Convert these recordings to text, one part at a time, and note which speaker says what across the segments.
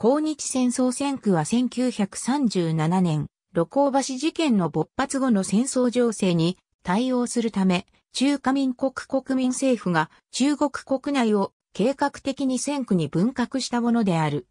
Speaker 1: 抗日戦争戦区は1937年、露光橋事件の勃発後の戦争情勢に対応するため、中華民国国民政府が中国国内を計画的に戦区に分割したものである。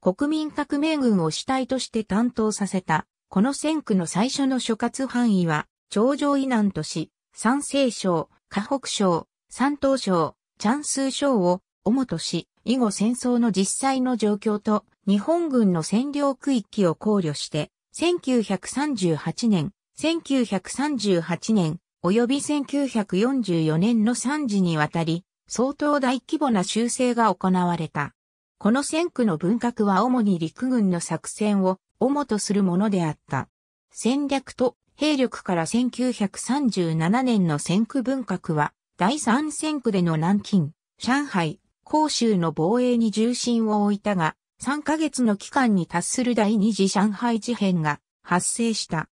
Speaker 1: 国民革命軍を主体として担当させた、この戦区の最初の諸葛範囲は、頂上以南都市、山西省、河北省、山東省、チャンス省を主とし、以後戦争の実際の状況と日本軍の占領区域を考慮して、1938年、1938年、及び1944年の3時にわたり、相当大規模な修正が行われた。この戦区の分割は主に陸軍の作戦を主とするものであった。戦略と兵力から1937年の戦区分割は、第三戦区での南京、上海、広州の防衛に重心を置いたが、3ヶ月の期間に達する第二次上海事変が発生した。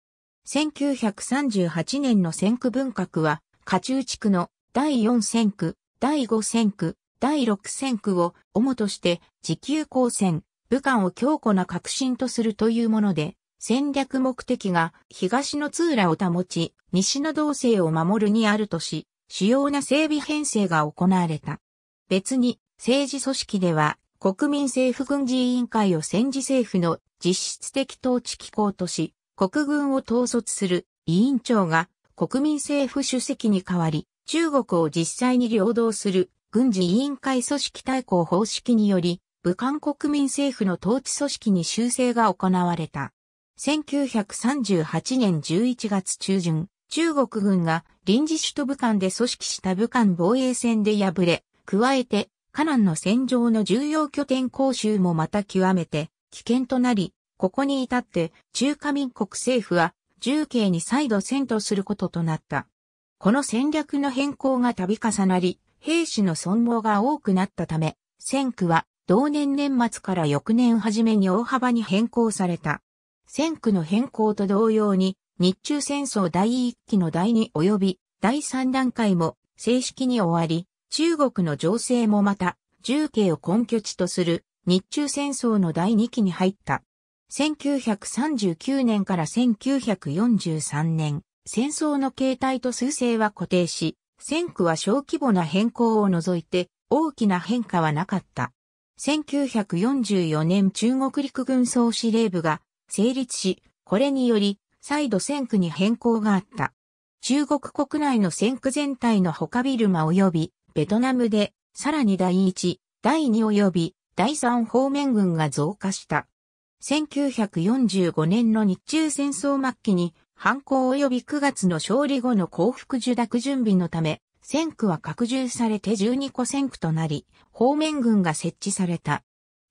Speaker 1: 1938年の戦区文革は、下中地区の第4戦区、第5戦区、第6戦区を主として時給交戦、武漢を強固な革新とするというもので、戦略目的が東の通羅を保ち、西の道西を守るにあるとし、主要な整備編成が行われた。別に政治組織では国民政府軍事委員会を戦時政府の実質的統治機構とし、国軍を統率する委員長が国民政府主席に代わり、中国を実際に領導する軍事委員会組織対抗方式により、武漢国民政府の統治組織に修正が行われた。1938年11月中旬、中国軍が臨時首都武漢で組織した武漢防衛戦で敗れ、加えて、カナンの戦場の重要拠点講習もまた極めて危険となり、ここに至って中華民国政府は重慶に再度遷都することとなった。この戦略の変更が度重なり、兵士の損耗が多くなったため、戦区は同年年末から翌年初めに大幅に変更された。戦区の変更と同様に、日中戦争第1期の第2及び第3段階も正式に終わり、中国の情勢もまた、重慶を根拠地とする日中戦争の第2期に入った。1939年から1943年、戦争の形態と数勢は固定し、戦区は小規模な変更を除いて大きな変化はなかった。1944年中国陸軍総司令部が成立し、これにより再度戦区に変更があった。中国国内の戦区全体の他ビルマ及びベトナムで、さらに第1、第2及び第3方面軍が増加した。1945年の日中戦争末期に、反抗及び9月の勝利後の降伏受諾準備のため、戦区は拡充されて12個戦区となり、方面軍が設置された。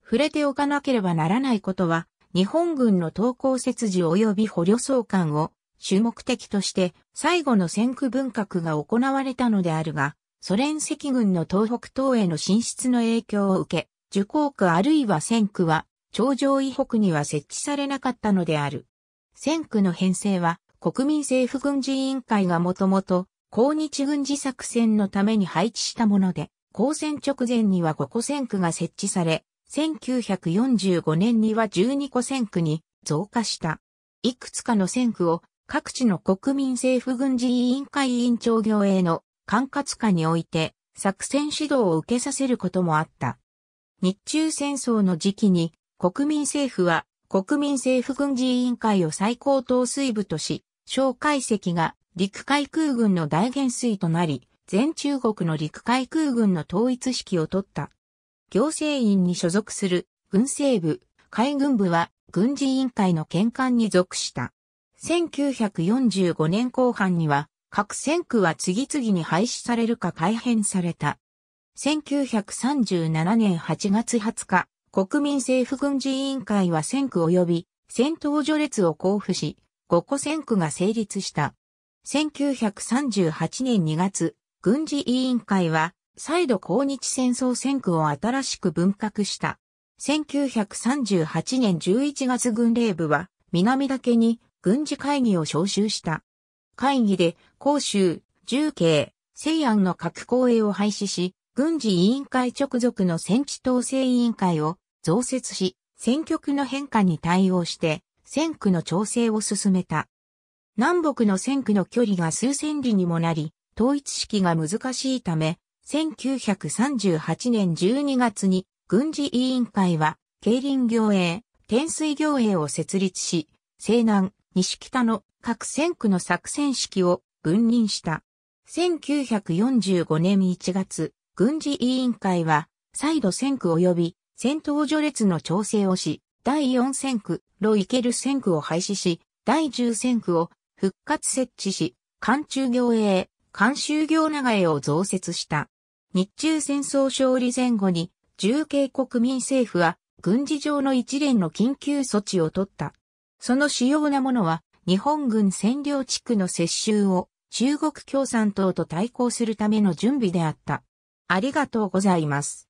Speaker 1: 触れておかなければならないことは、日本軍の投降設置及び捕虜送還を主目的として最後の戦区文割が行われたのであるが、ソ連赤軍の東北東への進出の影響を受け、受港区あるいは戦区は、頂上以北には設置されなかったのである。戦区の編成は、国民政府軍事委員会がもともと、抗日軍事作戦のために配置したもので、交戦直前には5個戦区が設置され、1945年には12個戦区に増加した。いくつかの戦区を各地の国民政府軍事委員会委員長業への管轄下において作戦指導を受けさせることもあった。日中戦争の時期に国民政府は国民政府軍事委員会を最高統帥部とし、蒋介石が陸海空軍の大元帥となり、全中国の陸海空軍の統一式を取った。行政院に所属する軍政部、海軍部は軍事委員会の権管に属した。1945年後半には各線区は次々に廃止されるか改変された。1937年8月20日、国民政府軍事委員会は戦区及び戦闘序列を交付し、5個戦区が成立した。1938年2月、軍事委員会は、再度抗日戦争戦区を新しく分割した。1938年11月軍令部は、南岳に軍事会議を招集した。会議で、広州、重慶、西安の各公営を廃止し、軍事委員会直属の戦地統制委員会を増設し、戦局の変化に対応して、戦区の調整を進めた。南北の戦区の距離が数千里にもなり、統一式が難しいため、1938年12月に軍事委員会は、競輪行営、天水行営を設立し、西南、西北の各戦区の作戦式を分任した。1945年1月、軍事委員会は、再度戦区及び戦闘序列の調整をし、第4戦区、ロイケル戦区を廃止し、第10戦区を復活設置し、艦中行営、艦州行長営を増設した。日中戦争勝利前後に、重慶国民政府は、軍事上の一連の緊急措置を取った。その主要なものは、日本軍占領地区の接収を中国共産党と対抗するための準備であった。ありがとうございます。